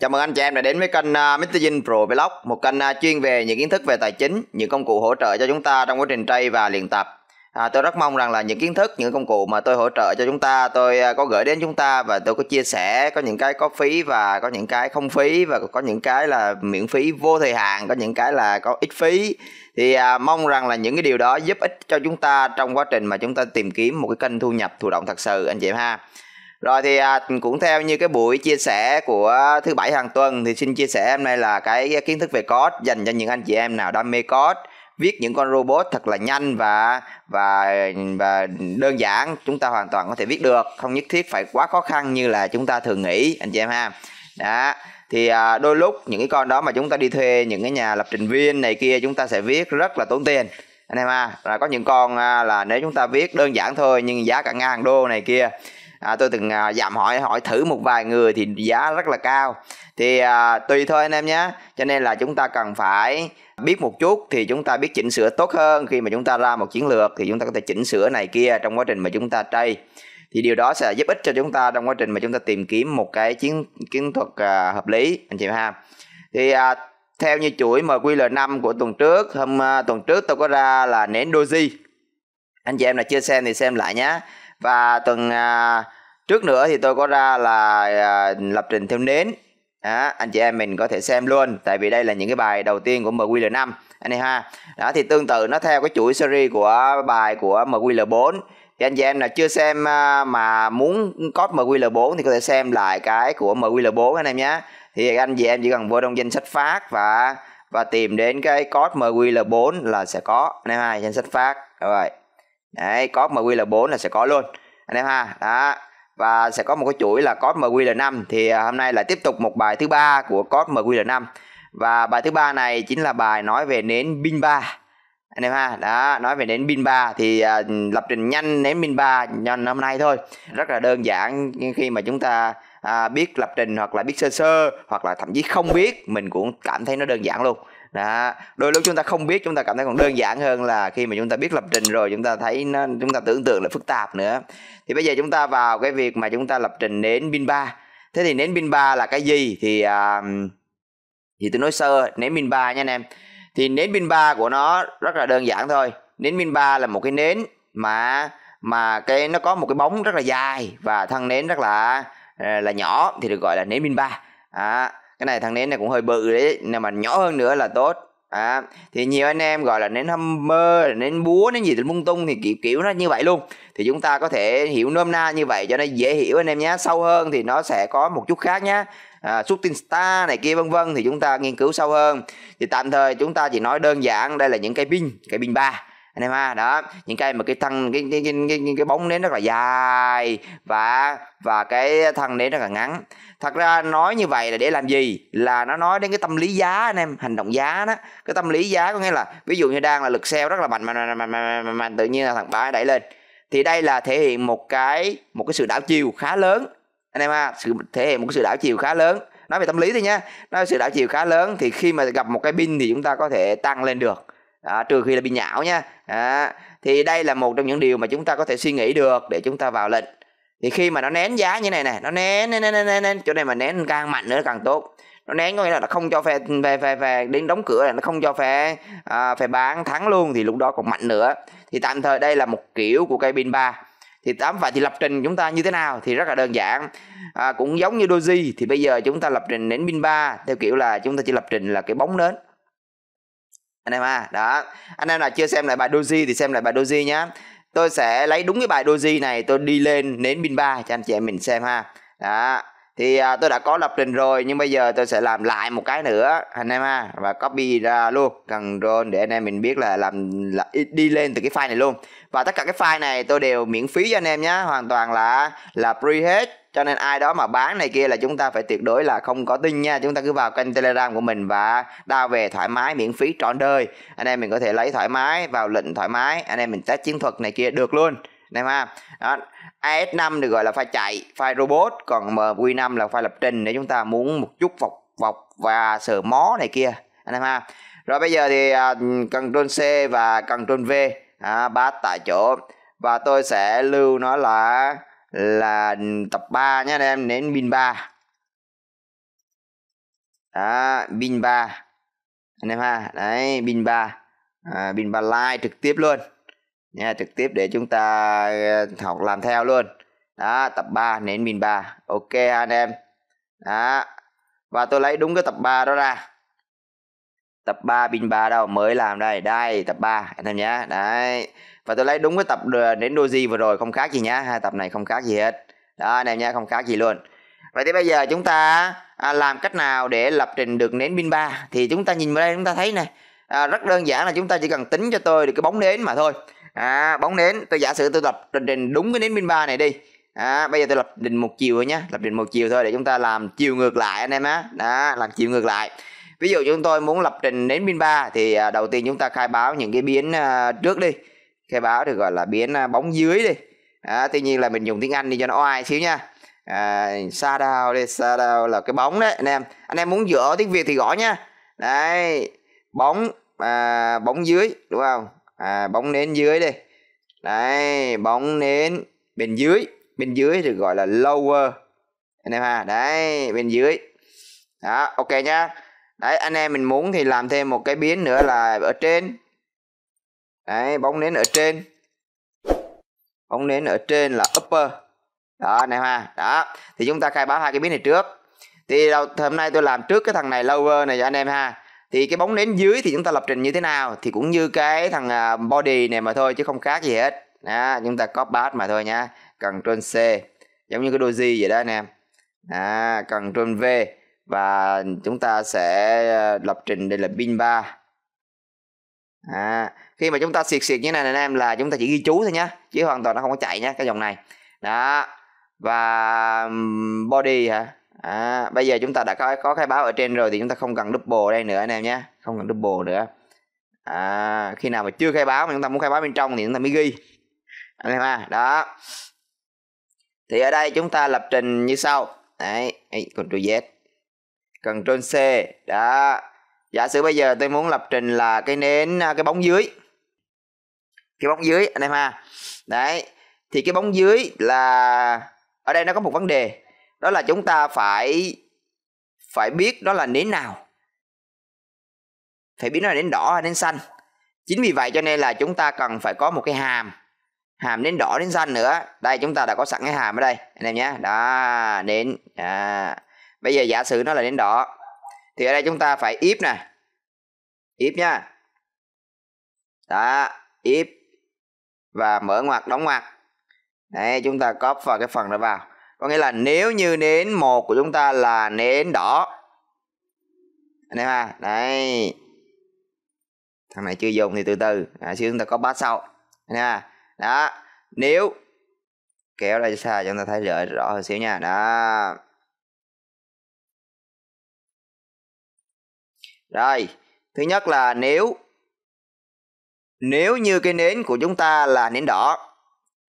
Chào mừng anh chị em đã đến với kênh à, Mr. Jin Pro Vlog, một kênh à, chuyên về những kiến thức về tài chính, những công cụ hỗ trợ cho chúng ta trong quá trình trade và luyện tập. À, tôi rất mong rằng là những kiến thức, những công cụ mà tôi hỗ trợ cho chúng ta, tôi à, có gửi đến chúng ta và tôi có chia sẻ có những cái có phí và có những cái không phí và có những cái là miễn phí vô thời hạn, có những cái là có ít phí. Thì à, mong rằng là những cái điều đó giúp ích cho chúng ta trong quá trình mà chúng ta tìm kiếm một cái kênh thu nhập thụ động thật sự anh chị em ha rồi thì à, cũng theo như cái buổi chia sẻ của thứ bảy hàng tuần thì xin chia sẻ hôm nay là cái kiến thức về code dành cho những anh chị em nào đam mê code viết những con robot thật là nhanh và và và đơn giản chúng ta hoàn toàn có thể viết được không nhất thiết phải quá khó khăn như là chúng ta thường nghĩ anh chị em ha đó thì à, đôi lúc những cái con đó mà chúng ta đi thuê những cái nhà lập trình viên này kia chúng ta sẽ viết rất là tốn tiền anh em ha là có những con à, là nếu chúng ta viết đơn giản thôi nhưng giá cả ngàn đô này kia à, tôi từng à, giảm hỏi hỏi thử một vài người thì giá rất là cao thì à, tùy thôi anh em nhé cho nên là chúng ta cần phải biết một chút thì chúng ta biết chỉnh sửa tốt hơn khi mà chúng ta ra một chiến lược thì chúng ta có thể chỉnh sửa này kia trong quá trình mà chúng ta chơi thì điều đó sẽ giúp ích cho chúng ta trong quá trình mà chúng ta tìm kiếm một cái chiến chiến thuật à, hợp lý anh chị ha thì à, theo như chuỗi MQL5 của tuần trước hôm à, tuần trước tôi có ra là nến Doji anh chị em là chưa xem thì xem lại nhé và tuần à, trước nữa thì tôi có ra là à, lập trình theo nến đó, anh chị em mình có thể xem luôn tại vì đây là những cái bài đầu tiên của MQL5 anh em ha đó thì tương tự nó theo cái chuỗi series của bài của MQL4 thì anh chị em là chưa xem à, mà muốn code MQL4 thì có thể xem lại cái của MQL4 anh em nhé thì anh chị em chỉ cần vô trong danh sách phát và và tìm đến cái code MQL4 là sẽ có anh em ha danh sách phát rồi đấy cos MQL4 là sẽ có luôn anh em ha đó và sẽ có một cái chuỗi là cos MQL5 thì à, hôm nay là tiếp tục một bài thứ ba của cos MQL5 và bài thứ ba này chính là bài nói về nến pin 3 anh em ha đó nói về đến pin 3 thì à, lập trình nhanh đến pin 3 nhân hôm nay thôi rất là đơn giản khi mà chúng ta à, biết lập trình hoặc là biết sơ sơ hoặc là thậm chí không biết mình cũng cảm thấy nó đơn giản luôn đó đôi lúc chúng ta không biết chúng ta cảm thấy còn đơn giản hơn là khi mà chúng ta biết lập trình rồi chúng ta thấy nó chúng ta tưởng tượng là phức tạp nữa thì bây giờ chúng ta vào cái việc mà chúng ta lập trình đến pin 3 thế thì nến pin 3 là cái gì thì uh, thì tôi nói sơ nến pin 3 nha anh em thì nến pin 3 của nó rất là đơn giản thôi nến pin 3 là một cái nến mà mà cái nó có một cái bóng rất là dài và thân nến rất là à, là nhỏ thì được gọi là nến pin 3 à, cái này thằng nến này cũng hơi bự đấy nếu mà nhỏ hơn nữa là tốt à, thì nhiều anh em gọi là nến hammer nến búa nến gì thì lung tung thì kiểu kiểu nó như vậy luôn thì chúng ta có thể hiểu nôm na như vậy cho nó dễ hiểu anh em nhé sâu hơn thì nó sẽ có một chút khác nhá. à, shooting star này kia vân vân thì chúng ta nghiên cứu sâu hơn thì tạm thời chúng ta chỉ nói đơn giản đây là những cái pin cái pin ba anh em ha đó những cây mà cái thân cái cái cái, cái, cái bóng nến rất là dài và và cái thân nến rất là ngắn thật ra nói như vậy là để làm gì là nó nói đến cái tâm lý giá anh em hành động giá đó cái tâm lý giá có nghĩa là ví dụ như đang là lực sale rất là mạnh mà mà mà, mà, mà, mà tự nhiên là thằng ba đẩy lên thì đây là thể hiện một cái một cái sự đảo chiều khá lớn anh em ha sự thể hiện một cái sự đảo chiều khá lớn nói về tâm lý thôi nhá nói về sự đảo chiều khá lớn thì khi mà gặp một cái pin thì chúng ta có thể tăng lên được à, trừ khi là bị nhão nha à, thì đây là một trong những điều mà chúng ta có thể suy nghĩ được để chúng ta vào lệnh thì khi mà nó nén giá như này này nó nén nén nén nén, nén chỗ này mà nén càng mạnh nữa càng tốt nó nén có nghĩa là nó không cho phe phe phe, phe đến đóng cửa là nó không cho phe à, phe bán thắng luôn thì lúc đó còn mạnh nữa thì tạm thời đây là một kiểu của cây pin ba thì tám vậy thì lập trình chúng ta như thế nào thì rất là đơn giản à, cũng giống như doji thì bây giờ chúng ta lập trình đến pin ba theo kiểu là chúng ta chỉ lập trình là cái bóng nến anh em à đó anh em nào chưa xem lại bài doji thì xem lại bài doji nhá tôi sẽ lấy đúng cái bài doji này tôi đi lên nến pin ba cho anh chị em mình xem ha đó thì à, tôi đã có lập trình rồi nhưng bây giờ tôi sẽ làm lại một cái nữa anh em ha và copy ra luôn cần control để anh em mình biết là làm là đi lên từ cái file này luôn và tất cả cái file này tôi đều miễn phí cho anh em nhé hoàn toàn là là hết cho nên ai đó mà bán này kia là chúng ta phải tuyệt đối là không có tin nha chúng ta cứ vào kênh telegram của mình và đào về thoải mái miễn phí trọn đời anh em mình có thể lấy thoải mái vào lệnh thoải mái anh em mình test chiến thuật này kia được luôn em ha AS5 được gọi là file chạy file robot còn MQ5 là file lập trình để chúng ta muốn một chút vọc vọc và sờ mó này kia anh em ha rồi bây giờ thì uh, Ctrl C và Ctrl V à, bát tại chỗ và tôi sẽ lưu nó là là tập 3 nhé anh em đến pin 3 đó pin 3 anh em ha đấy pin 3 à, pin 3 live trực tiếp luôn nha, trực tiếp để chúng ta ờ, học làm theo luôn đó tập 3 nến mìn 3 ok anh em đó và tôi lấy đúng cái tập 3 đó ra tập 3 pin 3 đâu mới làm đây đây tập 3 anh em nhé đấy và tôi lấy đúng cái tập đến ờ, doji vừa rồi không khác gì nhá hai tập này không khác gì hết đó anh em nhé không khác gì luôn vậy thì bây giờ chúng ta à, làm cách nào để lập trình được nến pin 3 thì chúng ta nhìn vào đây chúng ta thấy này à, rất đơn giản là chúng ta chỉ cần tính cho tôi được cái bóng nến mà thôi à, bóng nến tôi giả sử tôi lập trình đúng cái nến pin ba này đi à, bây giờ tôi lập trình một chiều thôi nhé lập trình một chiều thôi để chúng ta làm chiều ngược lại anh em á đó làm chiều ngược lại ví dụ chúng tôi muốn lập trình nến pin ba thì à, đầu tiên chúng ta khai báo những cái biến à, trước đi khai báo được gọi là biến à, bóng dưới đi à, tuy nhiên là mình dùng tiếng anh đi cho nó oai xíu nha sa à, shadow đi shadow là cái bóng đấy anh em anh em muốn dựa tiếng việt thì gõ nha đấy bóng à, bóng dưới đúng không à, bóng nến dưới đây đấy bóng nến bên dưới bên dưới được gọi là lower anh em ha đấy bên dưới đó ok nhá đấy anh em mình muốn thì làm thêm một cái biến nữa là ở trên đấy bóng nến ở trên bóng nến ở trên là upper đó anh em ha đó thì chúng ta khai báo hai cái biến này trước thì đầu, hôm nay tôi làm trước cái thằng này lower này cho anh em ha thì cái bóng nến dưới thì chúng ta lập trình như thế nào thì cũng như cái thằng à, body này mà thôi chứ không khác gì hết đó, chúng ta copy path mà thôi nha cần Ctrl C giống như cái doji vậy đó anh em đó, cần Ctrl V và chúng ta sẽ à, lập trình đây là pin ba. à, khi mà chúng ta xiệt xiệt như này này anh em là chúng ta chỉ ghi chú thôi nhá chứ hoàn toàn nó không có chạy nhá cái dòng này đó và body hả à, bây giờ chúng ta đã có có khai báo ở trên rồi thì chúng ta không cần double đây nữa anh em nhé không cần double nữa à, khi nào mà chưa khai báo mà chúng ta muốn khai báo bên trong thì chúng ta mới ghi anh em ha đó thì ở đây chúng ta lập trình như sau đấy Ctrl Z Ctrl C đó giả sử bây giờ tôi muốn lập trình là cái nến à, cái bóng dưới cái bóng dưới anh em ha đấy thì cái bóng dưới là ở đây nó có một vấn đề đó là chúng ta phải phải biết đó là nến nào phải biết nó là nến đỏ hay nến xanh chính vì vậy cho nên là chúng ta cần phải có một cái hàm hàm nến đỏ nến xanh nữa đây chúng ta đã có sẵn cái hàm ở đây anh em nhé đó nến à. bây giờ giả sử nó là nến đỏ thì ở đây chúng ta phải if nè if nha đó if và mở ngoặc đóng ngoặc đấy chúng ta copy vào cái phần đó vào có nghĩa là nếu như nến một của chúng ta là nến đỏ anh em à, đấy thằng này chưa dùng thì từ từ à, chứ chúng ta có bát sau anh em ha đó nếu kéo ra xa chúng ta thấy rõ rõ hơn xíu nha đó rồi thứ nhất là nếu nếu như cái nến của chúng ta là nến đỏ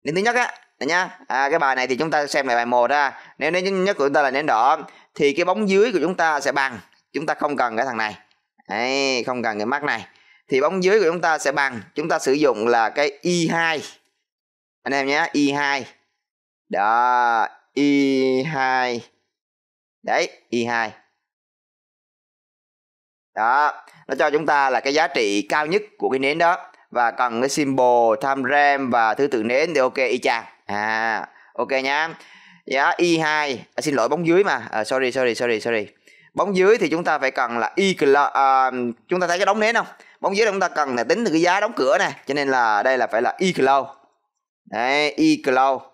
nến thứ nhất á Đấy nhá à, cái bài này thì chúng ta xem lại bài 1 ra nếu nến nhất của chúng ta là nến đỏ thì cái bóng dưới của chúng ta sẽ bằng chúng ta không cần cái thằng này Đấy, không cần cái mắt này thì bóng dưới của chúng ta sẽ bằng chúng ta sử dụng là cái y2 anh em nhé y2 đó y2 đấy y2 đó nó cho chúng ta là cái giá trị cao nhất của cái nến đó và cần cái symbol tham RAM và thứ tự nến thì ok y chang à ok nhá giá dạ, y2 à, xin lỗi bóng dưới mà à, sorry sorry sorry sorry bóng dưới thì chúng ta phải cần là y à, chúng ta thấy cái đóng nến không bóng dưới chúng ta cần là tính từ cái giá đóng cửa này cho nên là đây là phải là y close đấy y close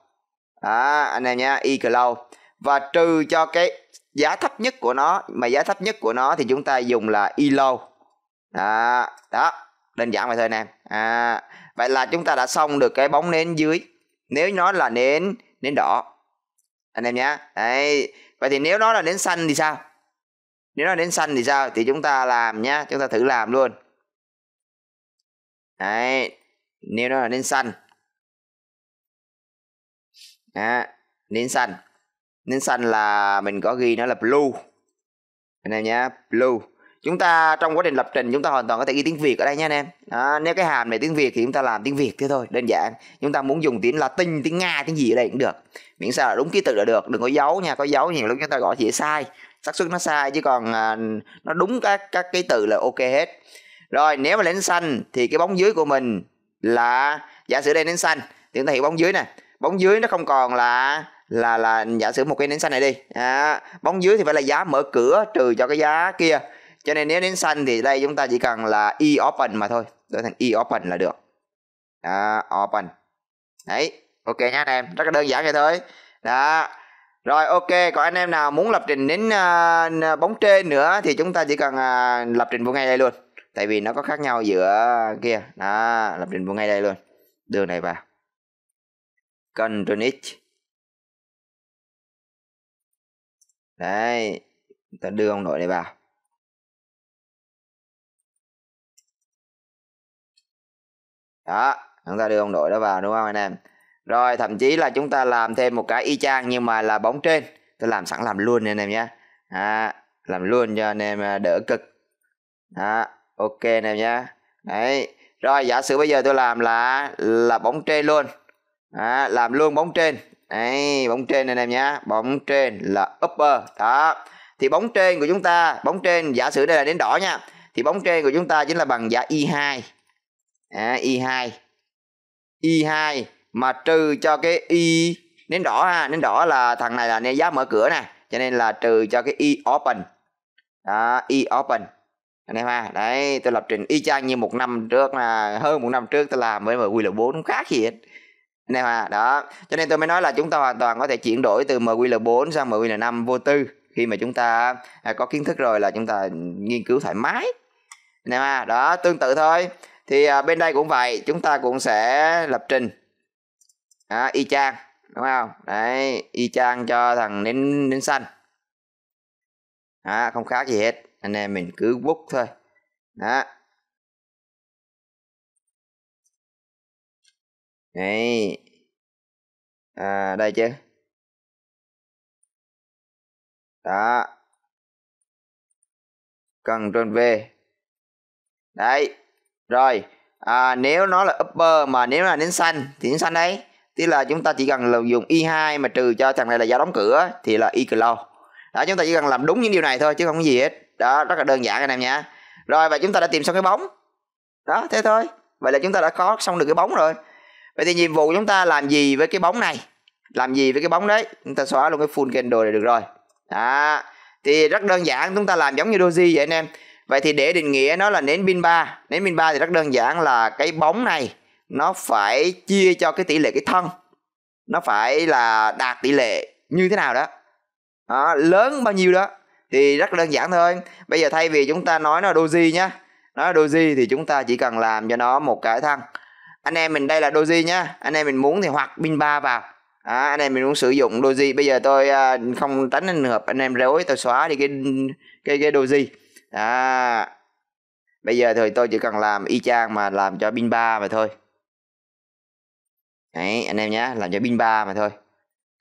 à anh em nhá y close và trừ cho cái giá thấp nhất của nó mà giá thấp nhất của nó thì chúng ta dùng là y low đó đó đơn giản vậy thôi anh em à, vậy là chúng ta đã xong được cái bóng nến dưới nếu nó là nến nến đỏ anh em nhé đấy vậy thì nếu nó là nến xanh thì sao nếu nó nến xanh thì sao thì chúng ta làm nhá chúng ta thử làm luôn đấy nếu nó là nến xanh đó, nến xanh nến xanh là mình có ghi nó là blue anh em nhé blue chúng ta trong quá trình lập trình chúng ta hoàn toàn có thể ghi tiếng việt ở đây nha anh em à, nếu cái hàm này tiếng việt thì chúng ta làm tiếng việt thế thôi đơn giản chúng ta muốn dùng tiếng latin tiếng nga tiếng gì ở đây cũng được miễn sao là đúng ký tự là được đừng có dấu nha có dấu nhiều lúc chúng ta gọi chỉ sai xác suất nó sai chứ còn à, nó đúng các các ký tự là ok hết rồi nếu mà lên xanh thì cái bóng dưới của mình là giả sử đây nến xanh thì chúng ta hiểu bóng dưới nè bóng dưới nó không còn là là là giả sử một cái nến xanh này đi à, bóng dưới thì phải là giá mở cửa trừ cho cái giá kia cho nên nếu đến xanh thì đây chúng ta chỉ cần là e open mà thôi đổi thành e open là được đó, open đấy ok nhá anh em rất là đơn giản vậy thôi đó rồi ok còn anh em nào muốn lập trình đến uh, bóng trên nữa thì chúng ta chỉ cần uh, lập trình vô ngay đây luôn tại vì nó có khác nhau giữa kia đó lập trình vô ngay đây luôn đường này vào Ctrl X đấy ta đưa ông nội này vào đó chúng ta đưa ông đội đó vào đúng không anh em rồi thậm chí là chúng ta làm thêm một cái y chang nhưng mà là bóng trên tôi làm sẵn làm luôn anh em nhé à, làm luôn cho anh em à, đỡ cực đó ok anh em nhé đấy rồi giả sử bây giờ tôi làm là là bóng trên luôn đó, làm luôn bóng trên đấy bóng trên anh em nhé bóng trên là upper đó thì bóng trên của chúng ta bóng trên giả sử đây là đến đỏ nha thì bóng trên của chúng ta chính là bằng giá y2 à, y2 y2 mà trừ cho cái y nến đỏ ha nến đỏ là thằng này là nến giá mở cửa nè cho nên là trừ cho cái y open đó y open anh em ha đấy tôi lập trình y chang như một năm trước là hơn một năm trước tôi làm với mq 4 cũng khác gì hết anh em ha đó cho nên tôi mới nói là chúng ta hoàn toàn có thể chuyển đổi từ mql 4 sang mql 5 vô tư khi mà chúng ta à, có kiến thức rồi là chúng ta nghiên cứu thoải mái anh em ha đó tương tự thôi thì à, bên đây cũng vậy chúng ta cũng sẽ lập trình à, y chang đúng không đấy y chang cho thằng nến nến xanh à, không khác gì hết anh em mình cứ bút thôi đó đấy à, đây chứ đó cần trôn về đấy rồi à, nếu nó là upper mà nếu là nến xanh thì nến xanh đấy tức là chúng ta chỉ cần là dùng y 2 mà trừ cho thằng này là giá đóng cửa thì là y close đó chúng ta chỉ cần làm đúng những điều này thôi chứ không có gì hết đó rất là đơn giản anh em nha rồi và chúng ta đã tìm xong cái bóng đó thế thôi vậy là chúng ta đã có xong được cái bóng rồi vậy thì nhiệm vụ chúng ta làm gì với cái bóng này làm gì với cái bóng đấy chúng ta xóa luôn cái full candle này được rồi đó thì rất đơn giản chúng ta làm giống như doji vậy anh em Vậy thì để định nghĩa nó là nến pin 3 Nến pin 3 thì rất đơn giản là cái bóng này Nó phải chia cho cái tỷ lệ cái thân Nó phải là đạt tỷ lệ như thế nào đó à, Lớn bao nhiêu đó Thì rất đơn giản thôi Bây giờ thay vì chúng ta nói nó doji nhá Nói doji thì chúng ta chỉ cần làm cho nó một cái thân Anh em mình đây là doji nhá Anh em mình muốn thì hoặc pin 3 vào À, anh em mình muốn sử dụng doji bây giờ tôi à, không tránh trường hợp anh em rối tôi xóa đi cái cái cái doji đó bây giờ thì tôi chỉ cần làm y chang mà làm cho pin ba mà thôi đấy anh em nhé làm cho pin ba mà thôi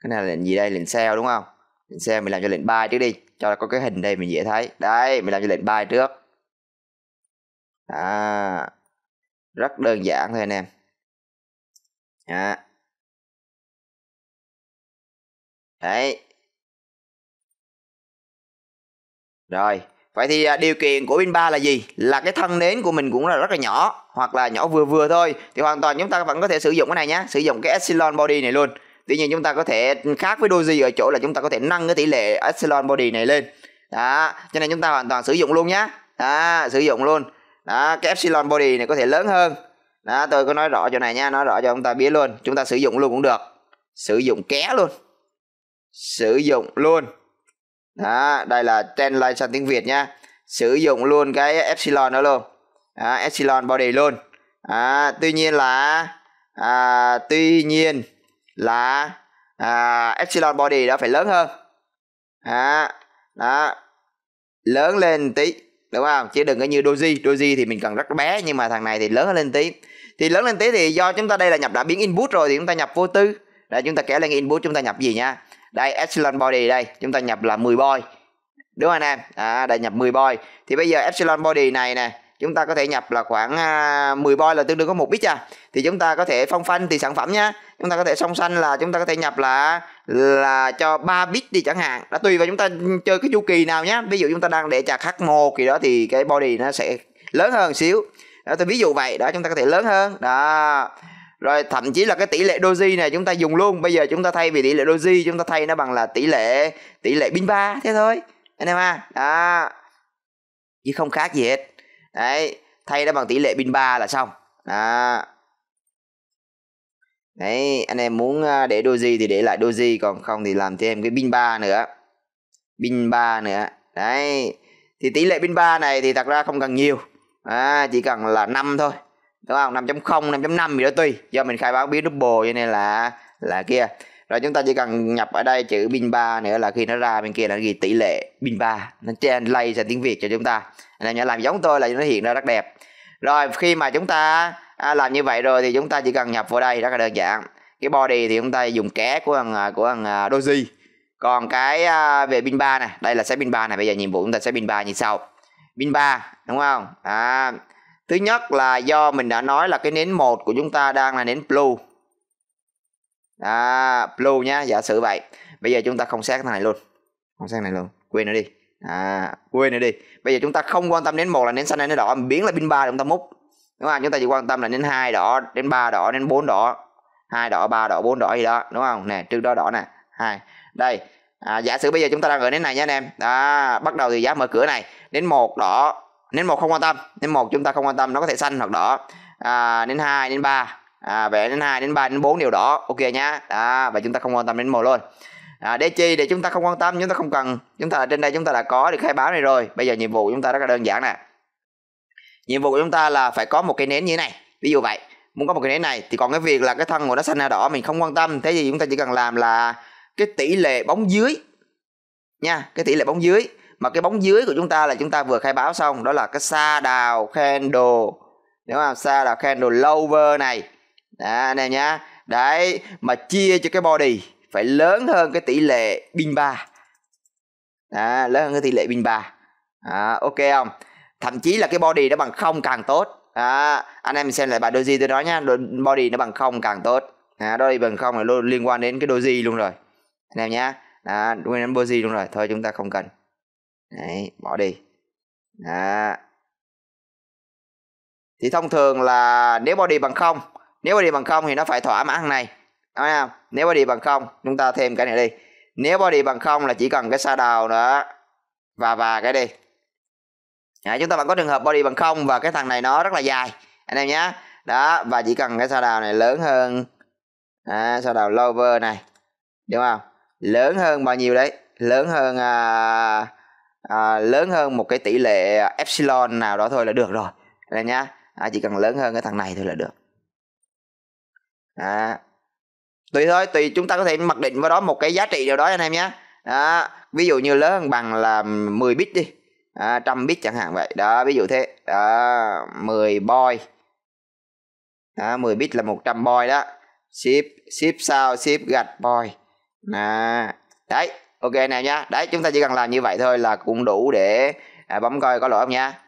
cái này là lệnh gì đây lệnh sale đúng không lệnh sale mình làm cho lệnh buy trước đi cho có cái hình đây mình dễ thấy đấy mình làm cho lệnh buy trước à rất đơn giản thôi anh em à. đấy rồi Vậy thì à, điều kiện của Pin3 là gì? Là cái thân nến của mình cũng là rất là nhỏ hoặc là nhỏ vừa vừa thôi thì hoàn toàn chúng ta vẫn có thể sử dụng cái này nhé sử dụng cái Epsilon body này luôn tuy nhiên chúng ta có thể khác với Doji ở chỗ là chúng ta có thể nâng cái tỷ lệ Epsilon body này lên đó cho nên chúng ta hoàn toàn sử dụng luôn nhé đó sử dụng luôn đó cái Epsilon body này có thể lớn hơn đó tôi có nói rõ chỗ này nha nói rõ cho chúng ta biết luôn chúng ta sử dụng luôn cũng được sử dụng ké luôn sử dụng luôn đó đây là trendline sang tiếng việt nha sử dụng luôn cái epsilon đó luôn đó, epsilon body luôn à, tuy nhiên là à, tuy nhiên là à, epsilon body đó phải lớn hơn đó, đó lớn lên tí đúng không chứ đừng có như doji doji thì mình cần rất bé nhưng mà thằng này thì lớn lên tí thì lớn lên tí thì do chúng ta đây là nhập đã biến input rồi thì chúng ta nhập vô tư để chúng ta kéo lên input chúng ta nhập gì nha đây epsilon body đây chúng ta nhập là 10 boy đúng không anh em à, đây nhập 10 boy thì bây giờ epsilon body này nè chúng ta có thể nhập là khoảng 10 à, boy là tương đương có một bit à thì chúng ta có thể phong phanh thì sản phẩm nhá chúng ta có thể song sanh là chúng ta có thể nhập là là cho 3 bit đi chẳng hạn đã tùy vào chúng ta chơi cái chu kỳ nào nhá ví dụ chúng ta đang để chặt h1 thì đó thì cái body nó sẽ lớn hơn xíu đó, tôi ví dụ vậy đó chúng ta có thể lớn hơn đó rồi thậm chí là cái tỷ lệ doji này chúng ta dùng luôn bây giờ chúng ta thay vì tỷ lệ doji chúng ta thay nó bằng là tỷ lệ tỷ lệ pin ba thế thôi anh em ha đó chứ không khác gì hết đấy thay nó bằng tỷ lệ pin ba là xong đó đấy anh em muốn à, để doji thì để lại doji còn không thì làm thêm cái pin ba nữa pin ba nữa đấy thì tỷ lệ pin ba này thì thật ra không cần nhiều à, chỉ cần là năm thôi đúng không 5.0 5.5 gì đó tùy do mình khai báo biến double cho nên là là kia rồi chúng ta chỉ cần nhập ở đây chữ bin 3 nữa là khi nó ra bên kia là nó ghi tỷ lệ bin 3 nó translate sang tiếng Việt cho chúng ta anh em nhớ làm giống tôi là nó hiện ra rất đẹp rồi khi mà chúng ta à, làm như vậy rồi thì chúng ta chỉ cần nhập vào đây rất là đơn giản cái body thì chúng ta dùng ké của thằng à, của thằng à, Doji còn cái à, về bin 3 này đây là set bin 3 này bây giờ nhiệm vụ chúng ta set bin 3 như sau bin 3 đúng không à, thứ nhất là do mình đã nói là cái nến một của chúng ta đang là nến blue à, blue nha giả sử vậy bây giờ chúng ta không xét cái này luôn không xét này luôn quên nó đi à, quên nó đi bây giờ chúng ta không quan tâm đến một là nến xanh hay nến đỏ mình biến là pin ba chúng ta múc đúng không chúng ta chỉ quan tâm là đến hai đỏ đến ba đỏ đến bốn đỏ hai đỏ ba đỏ bốn đỏ gì đó đúng không nè trước đó đỏ nè hai đây à, giả sử bây giờ chúng ta đang ở đến này nha anh em à, bắt đầu thì giá mở cửa này đến một đỏ nên một không quan tâm nên một chúng ta không quan tâm nó có thể xanh hoặc đỏ à, nên hai đến ba à, vẽ đến hai đến ba đến bốn đều đỏ ok nhá đó, và chúng ta không quan tâm đến một luôn à, để chi để chúng ta không quan tâm chúng ta không cần chúng ta ở trên đây chúng ta đã có được khai báo này rồi bây giờ nhiệm vụ chúng ta rất là đơn giản nè nhiệm vụ của chúng ta là phải có một cái nến như thế này ví dụ vậy muốn có một cái nến này thì còn cái việc là cái thân của nó xanh hay đỏ mình không quan tâm thế thì chúng ta chỉ cần làm là cái tỷ lệ bóng dưới nha cái tỷ lệ bóng dưới mà cái bóng dưới của chúng ta là chúng ta vừa khai báo xong đó là cái sa đào candle nếu mà sa đào candle lower này đó, anh em nhá đấy mà chia cho cái body phải lớn hơn cái tỷ lệ pin ba đó, lớn hơn cái tỷ lệ pin ba đó, ok không thậm chí là cái body nó bằng không càng tốt đó, anh em mình xem lại bài doji tôi nói nhá body nó bằng không càng tốt đó, body bằng không là liên quan đến cái doji luôn rồi anh em nhá đó, liên quan đến doji luôn rồi thôi chúng ta không cần đấy bỏ đi đó. thì thông thường là nếu body bằng không nếu body bằng không thì nó phải thỏa mãn này Đấy không? Nếu body bằng không chúng ta thêm cái này đi. Nếu body bằng không là chỉ cần cái shadow nữa và và cái đi. À, chúng ta vẫn có trường hợp body bằng không và cái thằng này nó rất là dài anh em nhé. Đó và chỉ cần cái shadow này lớn hơn à, shadow lower này đúng không? Lớn hơn bao nhiêu đấy? Lớn hơn à, à, lớn hơn một cái tỷ lệ epsilon nào đó thôi là được rồi là nhá à, chỉ cần lớn hơn cái thằng này thôi là được à, tùy thôi tùy chúng ta có thể mặc định vào đó một cái giá trị nào đó anh em nhé đó, ví dụ như lớn hơn bằng là 10 bit đi à, 100 bit chẳng hạn vậy đó ví dụ thế đó 10 boy đó, 10 bit là 100 boy đó ship ship sao ship gạch boy à, đấy ok nào nha đấy chúng ta chỉ cần làm như vậy thôi là cũng đủ để à, bấm coi có lỗi không nha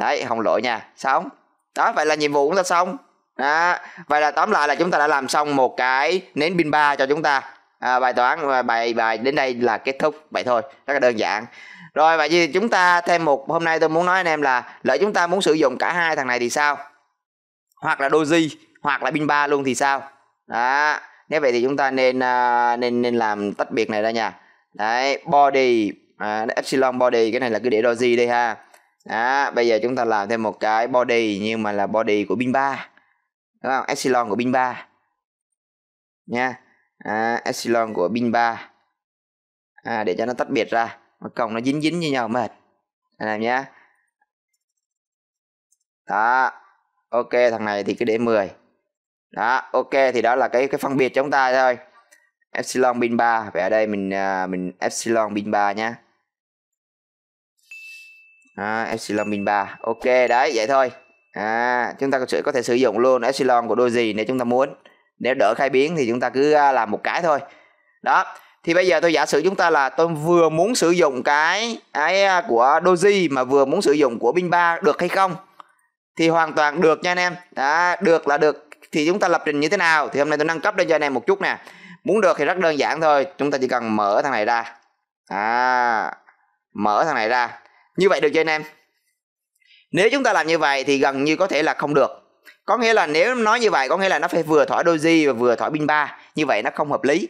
đấy không lỗi nha xong đó vậy là nhiệm vụ chúng ta xong đó. vậy là tóm lại là chúng ta đã làm xong một cái nến pin ba cho chúng ta à, bài toán à, bài bài đến đây là kết thúc vậy thôi rất là đơn giản rồi vậy thì chúng ta thêm một hôm nay tôi muốn nói anh em là lỡ chúng ta muốn sử dụng cả hai thằng này thì sao hoặc là doji hoặc là pin ba luôn thì sao đó nếu vậy thì chúng ta nên uh, nên nên làm tách biệt này ra nha đấy body à, epsilon body cái này là cứ để đo gì đây ha đó, bây giờ chúng ta làm thêm một cái body nhưng mà là body của bin 3 đúng không epsilon của bin 3 nha à, epsilon của bin 3 à, để cho nó tách biệt ra mà cộng nó dính dính với nhau mệt anh em nhé đó ok thằng này thì cứ để 10 đó ok thì đó là cái cái phân biệt chúng ta thôi epsilon bin 3 vậy ở đây mình à, mình epsilon bin 3 nhé à, epsilon bin 3 ok đấy vậy thôi à, chúng ta có thể có thể sử dụng luôn epsilon của đôi gì nếu chúng ta muốn nếu đỡ khai biến thì chúng ta cứ à, làm một cái thôi đó thì bây giờ tôi giả sử chúng ta là tôi vừa muốn sử dụng cái cái à, của doji mà vừa muốn sử dụng của bin ba được hay không thì hoàn toàn được nha anh em đó được là được thì chúng ta lập trình như thế nào thì hôm nay tôi nâng cấp lên cho anh em một chút nè muốn được thì rất đơn giản thôi chúng ta chỉ cần mở thằng này ra à mở thằng này ra như vậy được chưa anh em nếu chúng ta làm như vậy thì gần như có thể là không được có nghĩa là nếu nói như vậy có nghĩa là nó phải vừa thỏa doji và vừa thỏa pin ba như vậy nó không hợp lý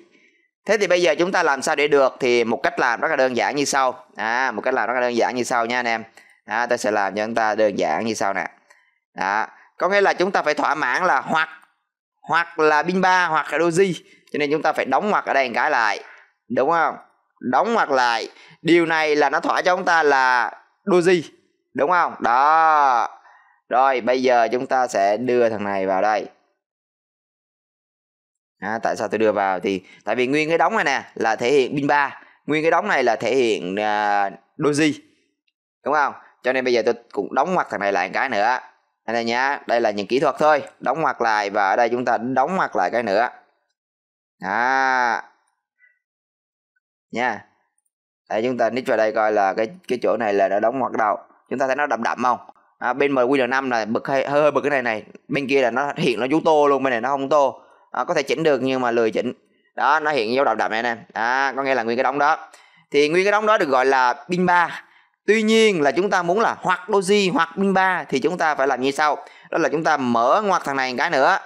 thế thì bây giờ chúng ta làm sao để được thì một cách làm rất là đơn giản như sau à một cách làm rất là đơn giản như sau nha anh em à, tôi sẽ làm cho chúng ta đơn giản như sau nè đó có nghĩa là chúng ta phải thỏa mãn là hoặc hoặc là bin ba hoặc là doji cho nên chúng ta phải đóng ngoặc ở đây một cái lại đúng không đóng ngoặc lại điều này là nó thỏa cho chúng ta là doji đúng không đó rồi bây giờ chúng ta sẽ đưa thằng này vào đây à, tại sao tôi đưa vào thì tại vì nguyên cái đóng này nè là thể hiện bin ba nguyên cái đóng này là thể hiện uh, à, doji đúng không cho nên bây giờ tôi cũng đóng ngoặc thằng này lại một cái nữa anh em nhá đây là những kỹ thuật thôi đóng ngoặc lại và ở đây chúng ta đóng ngoặc lại cái nữa à nha để chúng ta nick vào đây coi là cái cái chỗ này là đã đóng ngoặc đầu chúng ta thấy nó đậm đậm không à, bên MQN5 là bực hơi, hơi hơi bực cái này này bên kia là nó hiện nó chú tô luôn bên này nó không tô à, có thể chỉnh được nhưng mà lười chỉnh đó nó hiện dấu đậm đậm này nè à, có nghĩa là nguyên cái đóng đó thì nguyên cái đóng đó được gọi là pin 3 Tuy nhiên là chúng ta muốn là hoặc Doji hoặc Min 3 thì chúng ta phải làm như sau. Đó là chúng ta mở ngoặc thằng này một cái nữa.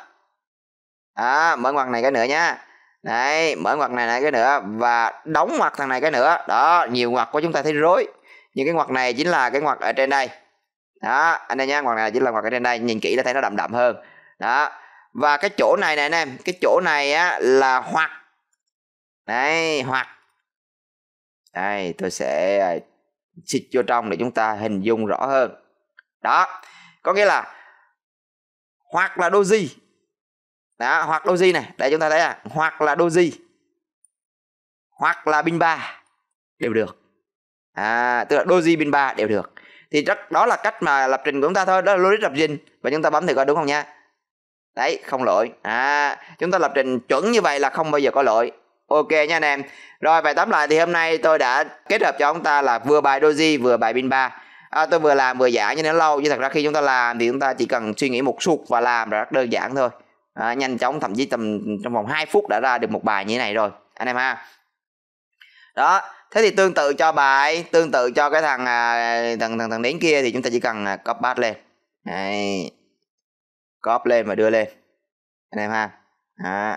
À, mở ngoặc này cái nữa nha. Đấy, mở ngoặc này này cái nữa và đóng ngoặc thằng này cái nữa. Đó, nhiều ngoặc của chúng ta thấy rối. Nhưng cái ngoặc này chính là cái ngoặc ở trên đây. Đó, anh em nha, ngoặc này chính là ngoặc ở trên đây, nhìn kỹ là thấy nó đậm đậm hơn. Đó. Và cái chỗ này này anh em, cái chỗ này á là hoặc. Đấy, hoặc. Đây, tôi sẽ xịt vô trong để chúng ta hình dung rõ hơn đó có nghĩa là hoặc là doji đó hoặc doji này để chúng ta thấy là hoặc là doji hoặc là bin ba đều được à tức là doji bin ba đều được thì rất đó là cách mà lập trình của chúng ta thôi đó là logic lập trình và chúng ta bấm thì coi đúng không nha đấy không lỗi à chúng ta lập trình chuẩn như vậy là không bao giờ có lỗi Ok nha anh em. Rồi bài tóm lại thì hôm nay tôi đã kết hợp cho ông ta là vừa bài Doji vừa bài bin 3. À, tôi vừa làm vừa giảng cho nên lâu chứ thật ra khi chúng ta làm thì chúng ta chỉ cần suy nghĩ một chút và làm là rất đơn giản thôi. À, nhanh chóng thậm chí tầm trong vòng 2 phút đã ra được một bài như thế này rồi anh em ha. Đó, thế thì tương tự cho bài tương tự cho cái thằng à, thằng thằng, thằng đến kia thì chúng ta chỉ cần à, copy paste lên. Đấy. Copy lên và đưa lên. Anh em ha. Đó.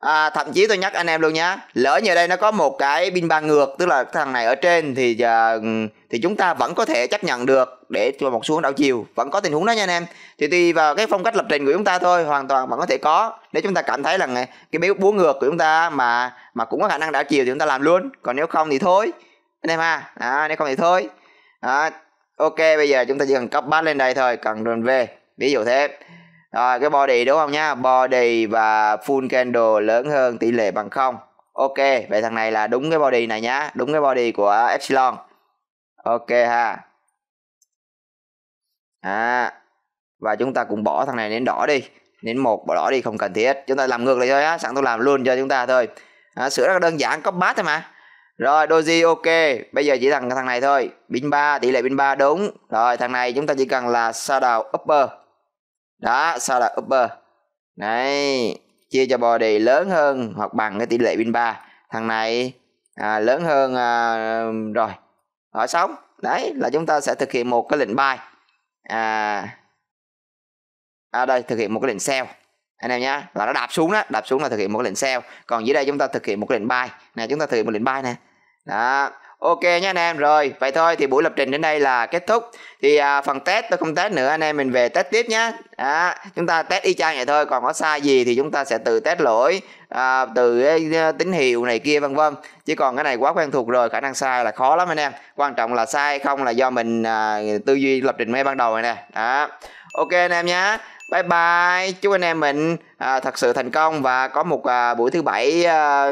À, thậm chí tôi nhắc anh em luôn nhá lỡ như đây nó có một cái pin ba ngược tức là thằng này ở trên thì uh, thì chúng ta vẫn có thể chấp nhận được để cho một xuống đảo chiều vẫn có tình huống đó nha anh em thì tùy vào cái phong cách lập trình của chúng ta thôi hoàn toàn vẫn có thể có nếu chúng ta cảm thấy là cái béo búa ngược của chúng ta mà mà cũng có khả năng đảo chiều thì chúng ta làm luôn còn nếu không thì thôi anh em ha à, nếu không thì thôi à, ok bây giờ chúng ta chỉ cần cấp bát lên đây thôi cần đường về ví dụ thế rồi cái body đúng không nhá body và full candle lớn hơn tỷ lệ bằng không ok vậy thằng này là đúng cái body này nhá đúng cái body của epsilon ok ha à và chúng ta cũng bỏ thằng này đến đỏ đi đến một bỏ đỏ đi không cần thiết chúng ta làm ngược lại thôi á sẵn tôi làm luôn cho chúng ta thôi à, sửa rất đơn giản copy paste thôi mà rồi doji ok bây giờ chỉ thằng thằng này thôi bin 3 tỷ lệ bin 3 đúng rồi thằng này chúng ta chỉ cần là shadow upper đó sau là upper này chia cho body lớn hơn hoặc bằng cái tỷ lệ pin 3 thằng này à, lớn hơn à, rồi hỏi sống đấy là chúng ta sẽ thực hiện một cái lệnh buy à, à đây thực hiện một cái lệnh sell anh em nhá là nó đạp xuống đó đạp xuống là thực hiện một cái lệnh sell còn dưới đây chúng ta thực hiện một cái lệnh buy nè chúng ta thực hiện một lệnh buy nè đó ok nhé anh em rồi vậy thôi thì buổi lập trình đến đây là kết thúc thì à, phần test tôi không test nữa anh em mình về test tiếp nhé à, chúng ta test y chang vậy thôi còn có sai gì thì chúng ta sẽ tự test lỗi à, từ uh, tín hiệu này kia vân vân chứ còn cái này quá quen thuộc rồi khả năng sai là khó lắm anh em quan trọng là sai không là do mình à, tư duy lập trình ngay ban đầu này nè đó ok anh em nhé bye bye chúc anh em mình à, thật sự thành công và có một à, buổi thứ bảy à,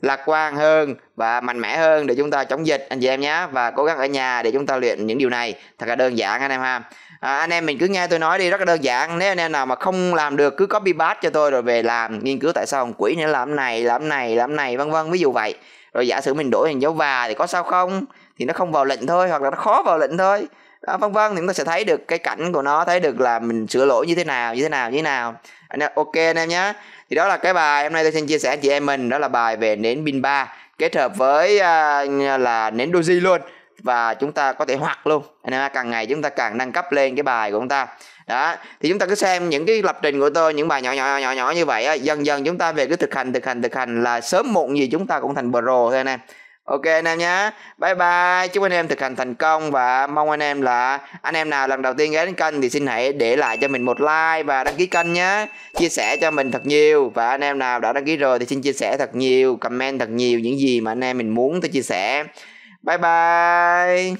lạc quan hơn và mạnh mẽ hơn để chúng ta chống dịch anh chị em nhé và cố gắng ở nhà để chúng ta luyện những điều này thật là đơn giản anh em ha à, anh em mình cứ nghe tôi nói đi rất là đơn giản nếu anh em nào mà không làm được cứ copy paste cho tôi rồi về làm nghiên cứu tại sao ông quỷ nữa làm này làm này làm này vân vân ví dụ vậy rồi giả sử mình đổi thành dấu và thì có sao không thì nó không vào lệnh thôi hoặc là nó khó vào lệnh thôi đó, à, vân vân thì chúng ta sẽ thấy được cái cảnh của nó thấy được là mình sửa lỗi như thế nào như thế nào như thế nào anh em ok anh em nhé thì đó là cái bài hôm nay tôi xin chia sẻ anh chị em mình đó là bài về nến pin ba kết hợp với uh, là nến doji luôn và chúng ta có thể hoạt luôn anh em càng ngày chúng ta càng nâng cấp lên cái bài của chúng ta đó thì chúng ta cứ xem những cái lập trình của tôi những bài nhỏ nhỏ nhỏ nhỏ như vậy á, dần dần chúng ta về cứ thực hành thực hành thực hành là sớm muộn gì chúng ta cũng thành pro thôi anh em ok anh em nhé bye bye chúc anh em thực hành thành công và mong anh em là anh em nào lần đầu tiên ghé đến kênh thì xin hãy để lại cho mình một like và đăng ký kênh nhé chia sẻ cho mình thật nhiều và anh em nào đã đăng ký rồi thì xin chia sẻ thật nhiều comment thật nhiều những gì mà anh em mình muốn tôi chia sẻ bye bye